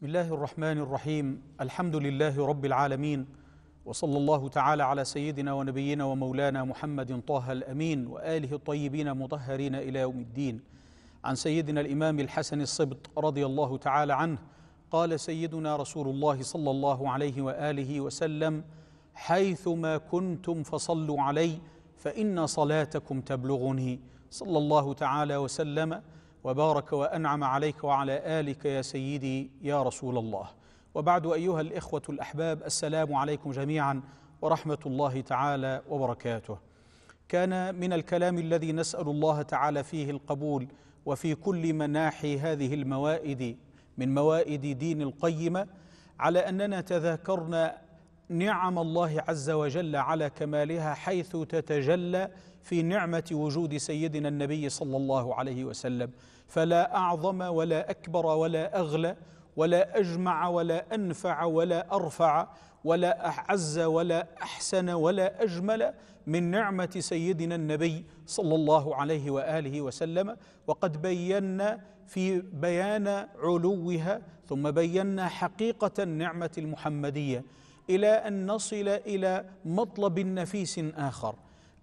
بسم الله الرحمن الرحيم الحمد لله رب العالمين وصلى الله تعالى على سيدنا ونبينا ومولانا محمد طه الامين واله الطيبين المطهرين الى يوم الدين عن سيدنا الامام الحسن الصبط رضي الله تعالى عنه قال سيدنا رسول الله صلى الله عليه واله وسلم حيثما كنتم فصلوا علي فان صلاتكم تبلغني صلى الله تعالى وسلم وبارك وانعم عليك وعلى الك يا سيدي يا رسول الله وبعد ايها الاخوه الاحباب السلام عليكم جميعا ورحمه الله تعالى وبركاته كان من الكلام الذي نسال الله تعالى فيه القبول وفي كل مناحي هذه الموائد من موائد دين القيمه على اننا تذاكرنا نعم الله عز وجل على كمالها حيث تتجلى في نعمه وجود سيدنا النبي صلى الله عليه وسلم فلا اعظم ولا اكبر ولا اغلى ولا اجمع ولا انفع ولا ارفع ولا اعز ولا احسن ولا اجمل من نعمه سيدنا النبي صلى الله عليه واله وسلم وقد بينا في بيان علوها ثم بينا حقيقه النعمه المحمديه الى ان نصل الى مطلب نفيس اخر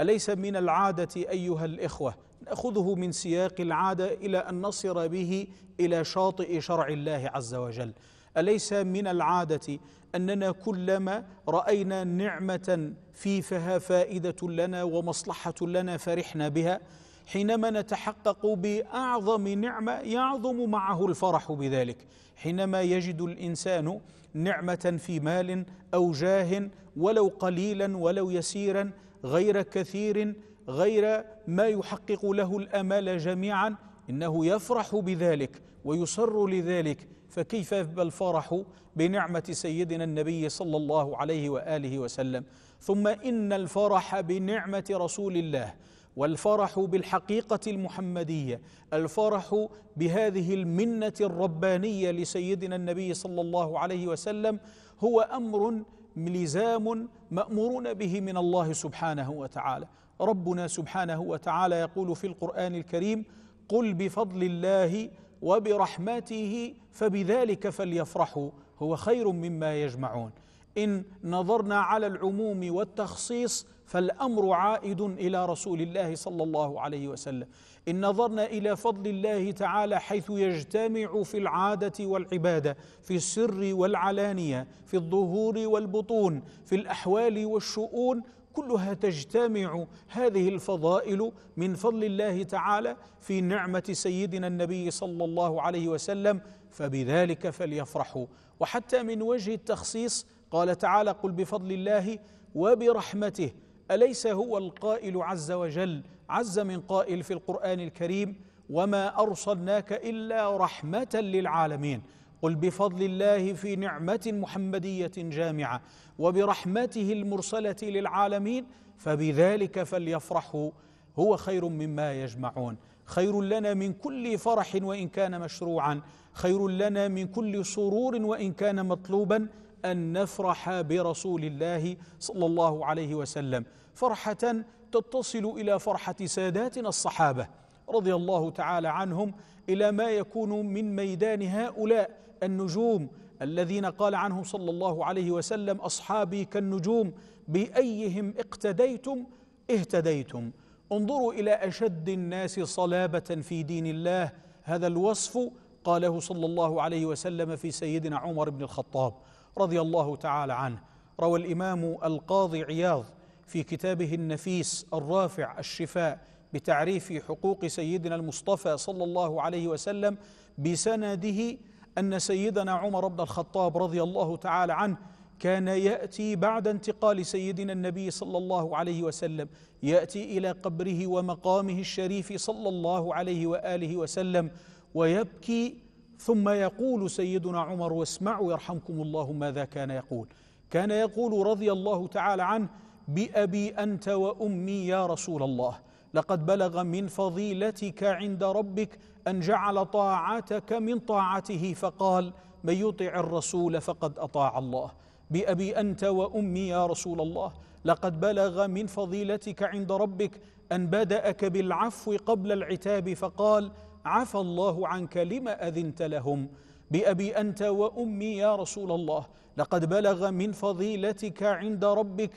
اليس من العاده ايها الاخوه ناخذه من سياق العاده الى ان نصل به الى شاطئ شرع الله عز وجل اليس من العاده اننا كلما راينا نعمه في فيها فائده لنا ومصلحه لنا فرحنا بها حينما نتحقق باعظم نعمه يعظم معه الفرح بذلك حينما يجد الانسان نعمه في مال او جاه ولو قليلا ولو يسيرا غير كثير غير ما يحقق له الامال جميعا انه يفرح بذلك ويسر لذلك فكيف بالفرح بنعمه سيدنا النبي صلى الله عليه واله وسلم ثم ان الفرح بنعمه رسول الله والفرح بالحقيقه المحمديه الفرح بهذه المنه الربانيه لسيدنا النبي صلى الله عليه وسلم هو امر لزام مامورون به من الله سبحانه وتعالى ربنا سبحانه وتعالى يقول في القران الكريم قل بفضل الله وبرحمته فبذلك فليفرحوا هو خير مما يجمعون إن نظرنا على العموم والتخصيص فالأمر عائد إلى رسول الله صلى الله عليه وسلم إن نظرنا إلى فضل الله تعالى حيث يجتمع في العادة والعبادة في السر والعلانية في الظهور والبطون في الأحوال والشؤون كلها تجتمع هذه الفضائل من فضل الله تعالى في نعمه سيدنا النبي صلى الله عليه وسلم فبذلك فليفرحوا وحتى من وجه التخصيص قال تعالى قل بفضل الله وبرحمته اليس هو القائل عز وجل عز من قائل في القران الكريم وما ارسلناك الا رحمه للعالمين قل بفضل الله في نعمه محمديه جامعه وبرحمته المرسله للعالمين فبذلك فليفرحوا هو خير مما يجمعون خير لنا من كل فرح وان كان مشروعا خير لنا من كل سرور وان كان مطلوبا أن نفرح برسول الله صلى الله عليه وسلم فرحة تتصل إلى فرحة ساداتنا الصحابة رضي الله تعالى عنهم إلى ما يكون من ميدان هؤلاء النجوم الذين قال عنهم صلى الله عليه وسلم أصحابي كالنجوم بأيهم اقتديتم اهتديتم انظروا إلى أشد الناس صلابة في دين الله هذا الوصف قاله صلى الله عليه وسلم في سيدنا عمر بن الخطاب رضي الله تعالى عنه روى الامام القاضي عياض في كتابه النفيس الرافع الشفاء بتعريف حقوق سيدنا المصطفى صلى الله عليه وسلم بسنده ان سيدنا عمر بن الخطاب رضي الله تعالى عنه كان ياتي بعد انتقال سيدنا النبي صلى الله عليه وسلم ياتي الى قبره ومقامه الشريف صلى الله عليه واله وسلم ويبكي ثم يقول سيدنا عمر واسمعوا يرحمكم الله ماذا كان يقول كان يقول رضي الله تعالى عنه بأبي أنت وأمي يا رسول الله لقد بلغ من فضيلتك عند ربك أن جعل طاعتك من طاعته فقال من يطع الرسول فقد أطاع الله بأبي أنت وأمي يا رسول الله لقد بلغ من فضيلتك عند ربك أن بدأك بالعفو قبل العتاب فقال عفى الله عنك لما أذنت لهم بأبي أنت وأمي يا رسول الله لقد بلغ من فضيلتك عند ربك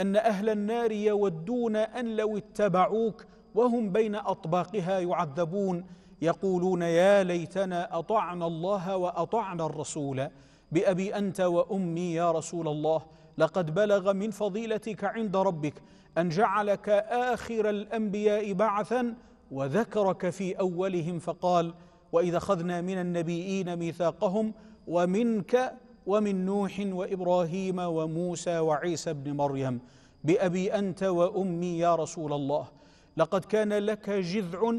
أن أهل النار يودون أن لو اتبعوك وهم بين أطباقها يعذبون يقولون يا ليتنا أطعنا الله وأطعنا الرسول بأبي أنت وأمي يا رسول الله لقد بلغ من فضيلتك عند ربك أن جعلك آخر الأنبياء بعثا وذكرك في اولهم فقال واذا اخذنا من النبيين ميثاقهم ومنك ومن نوح وابراهيم وموسى وعيسى ابن مريم بابي انت وامي يا رسول الله لقد كان لك جذع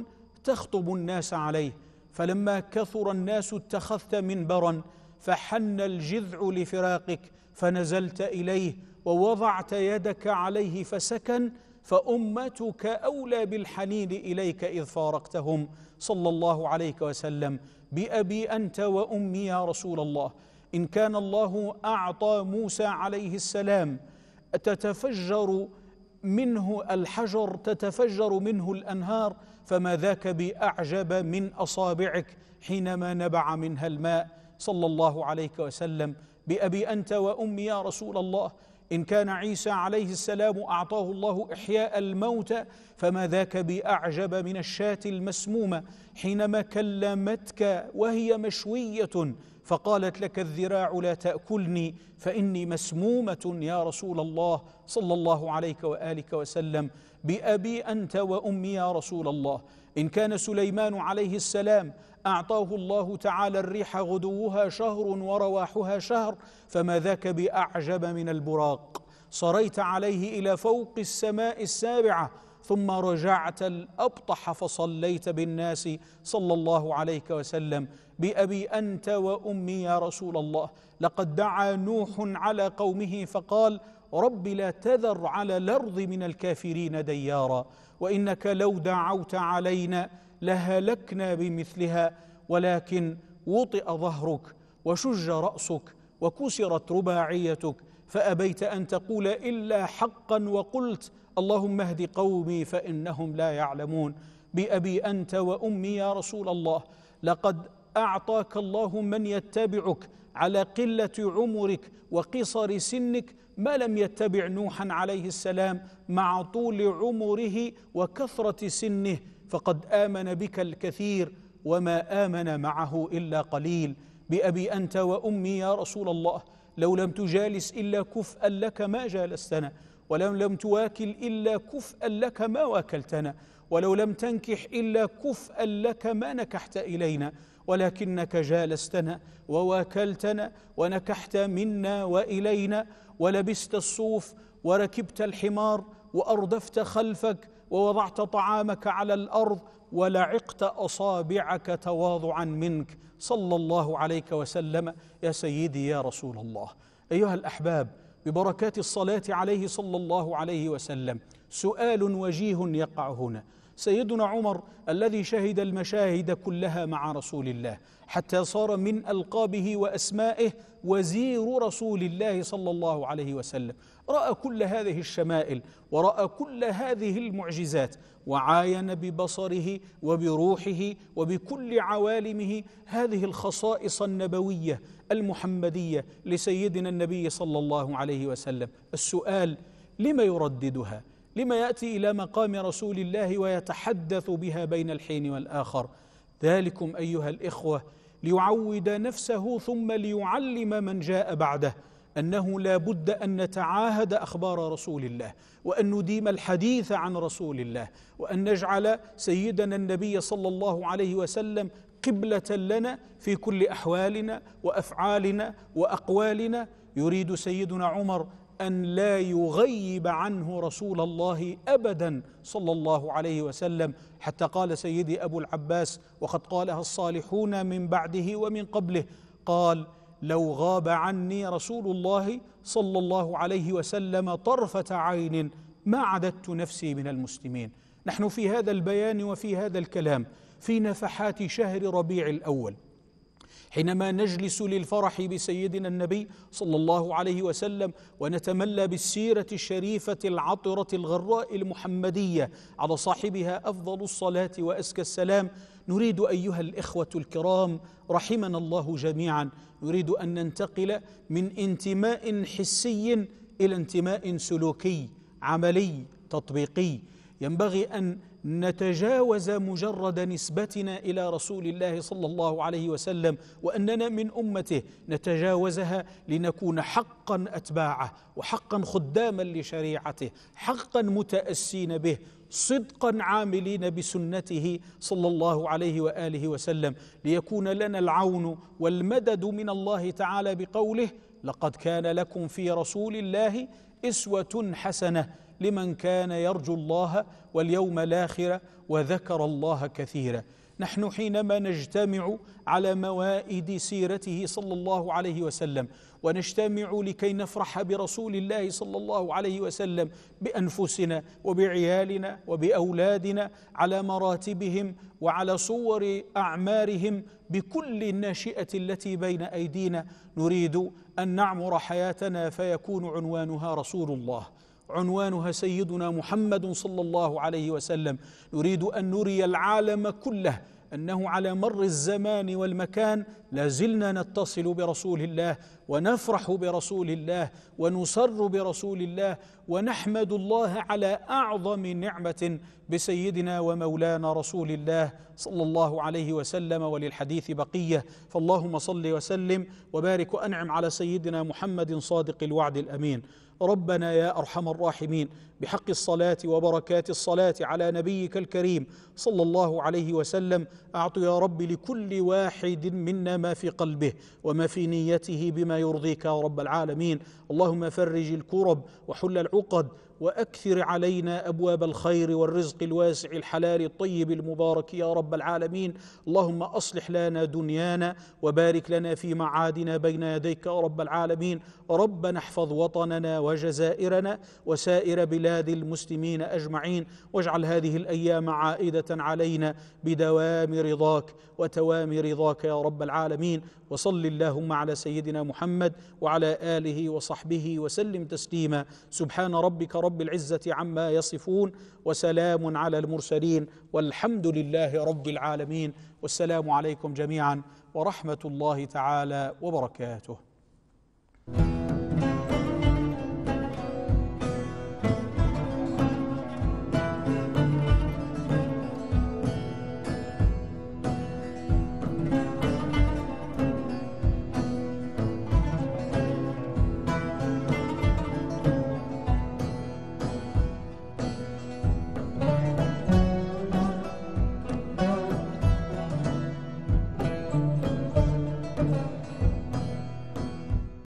تخطب الناس عليه فلما كثر الناس اتخذت منبرا فحن الجذع لفراقك فنزلت اليه ووضعت يدك عليه فسكن فأمتك أولى بالحنين إليك إذ فارقتهم صلى الله عليك وسلم بأبي أنت وأمي يا رسول الله إن كان الله أعطى موسى عليه السلام تتفجر منه الحجر تتفجر منه الأنهار فما ذاك بأعجب من أصابعك حينما نبع منها الماء صلى الله عليك وسلم بأبي أنت وأمي يا رسول الله إن كان عيسى عليه السلام أعطاه الله إحياء الموتى فما ذاك بأعجب من الشاة المسمومة حينما كلمتك وهي مشوية فقالت لك الذراع لا تأكلني فإني مسمومة يا رسول الله صلى الله عليك وآلك وسلم بأبي أنت وأمي يا رسول الله إن كان سليمان عليه السلام أعطاه الله تعالى الريح غدوها شهر ورواحها شهر فما ذاك بأعجب من البراق صريت عليه إلى فوق السماء السابعة ثم رجعت الأبطح فصليت بالناس صلى الله عليك وسلم بأبي أنت وأمي يا رسول الله لقد دعا نوح على قومه فقال رب لا تذر على الارض من الكافرين ديارا وانك لو دعوت علينا لهلكنا بمثلها ولكن وطئ ظهرك وشج راسك وكسرت رباعيتك فابيت ان تقول الا حقا وقلت اللهم اهد قومي فانهم لا يعلمون بابي انت وامي يا رسول الله لقد اعطاك الله من يتبعك على قله عمرك وقصر سنك ما لم يتبع نوحا عليه السلام مع طول عمره وكثره سنه فقد امن بك الكثير وما امن معه الا قليل بابي انت وامي يا رسول الله لو لم تجالس الا كفءا لك ما جالستنا ولو لم تواكل الا كفءا لك ما واكلتنا ولو لم تنكح الا كفءا لك ما نكحت الينا ولكنك جالستنا وواكلتنا ونكحت منا والينا ولبست الصوف وركبت الحمار واردفت خلفك ووضعت طعامك على الارض ولعقت اصابعك تواضعا منك صلى الله عليك وسلم يا سيدي يا رسول الله ايها الاحباب ببركات الصلاه عليه صلى الله عليه وسلم سؤال وجيه يقع هنا سيدنا عمر الذي شهد المشاهد كلها مع رسول الله حتى صار من القابه واسمائه وزير رسول الله صلى الله عليه وسلم راى كل هذه الشمائل وراى كل هذه المعجزات وعاين ببصره وبروحه وبكل عوالمه هذه الخصائص النبويه المحمديه لسيدنا النبي صلى الله عليه وسلم السؤال لم يرددها لما ياتي الى مقام رسول الله ويتحدث بها بين الحين والاخر ذلكم ايها الاخوه ليعود نفسه ثم ليعلم من جاء بعده انه لا بد ان نتعاهد اخبار رسول الله وان نديم الحديث عن رسول الله وان نجعل سيدنا النبي صلى الله عليه وسلم قبله لنا في كل احوالنا وافعالنا واقوالنا يريد سيدنا عمر أن لا يغيب عنه رسول الله أبدا صلى الله عليه وسلم حتى قال سيدي أبو العباس وقد قالها الصالحون من بعده ومن قبله قال لو غاب عني رسول الله صلى الله عليه وسلم طرفة عين ما عددت نفسي من المسلمين نحن في هذا البيان وفي هذا الكلام في نفحات شهر ربيع الأول حينما نجلس للفرح بسيدنا النبي صلى الله عليه وسلم ونتملى بالسيره الشريفه العطره الغراء المحمديه على صاحبها افضل الصلاه وازكى السلام نريد ايها الاخوه الكرام رحمنا الله جميعا نريد ان ننتقل من انتماء حسي الى انتماء سلوكي عملي تطبيقي ينبغي ان نتجاوز مجرد نسبتنا الى رسول الله صلى الله عليه وسلم واننا من امته نتجاوزها لنكون حقا اتباعه وحقا خداما لشريعته حقا متاسين به صدقا عاملين بسنته صلى الله عليه واله وسلم ليكون لنا العون والمدد من الله تعالى بقوله لقد كان لكم في رسول الله اسوه حسنه لمن كان يرجو الله واليوم الاخر وذكر الله كثيرا نحن حينما نجتمع على موائد سيرته صلى الله عليه وسلم ونجتمع لكي نفرح برسول الله صلى الله عليه وسلم بانفسنا وبعيالنا وباولادنا على مراتبهم وعلى صور اعمارهم بكل الناشئه التي بين ايدينا نريد ان نعمر حياتنا فيكون عنوانها رسول الله عنوانها سيدنا محمد صلى الله عليه وسلم نريد ان نري العالم كله انه على مر الزمان والمكان لازلنا نتصل برسول الله ونفرح برسول الله ونسر برسول الله ونحمد الله على اعظم نعمه بسيدنا ومولانا رسول الله صلى الله عليه وسلم وللحديث بقيه فاللهم صل وسلم وبارك وانعم على سيدنا محمد صادق الوعد الامين ربنا يا ارحم الراحمين بحق الصلاه وبركات الصلاه على نبيك الكريم صلى الله عليه وسلم اعط يا رب لكل واحد منا ما في قلبه وما في نيته بما يرضيك يا رب العالمين اللهم فرج الكرب وحل العقد واكثر علينا ابواب الخير والرزق الواسع الحلال الطيب المبارك يا رب العالمين اللهم اصلح لنا دنيانا وبارك لنا في معادنا بين يديك يا رب العالمين ربنا احفظ وطننا وجزائرنا وسائر بلاد المسلمين اجمعين واجعل هذه الايام عائده علينا بدوام رضاك وتوام رضاك يا رب العالمين وصل اللهم على سيدنا محمد وعلى اله وصحبه وسلم تسليما سبحان ربك رب رب العزه عما يصفون وسلام على المرسلين والحمد لله رب العالمين والسلام عليكم جميعا ورحمه الله تعالى وبركاته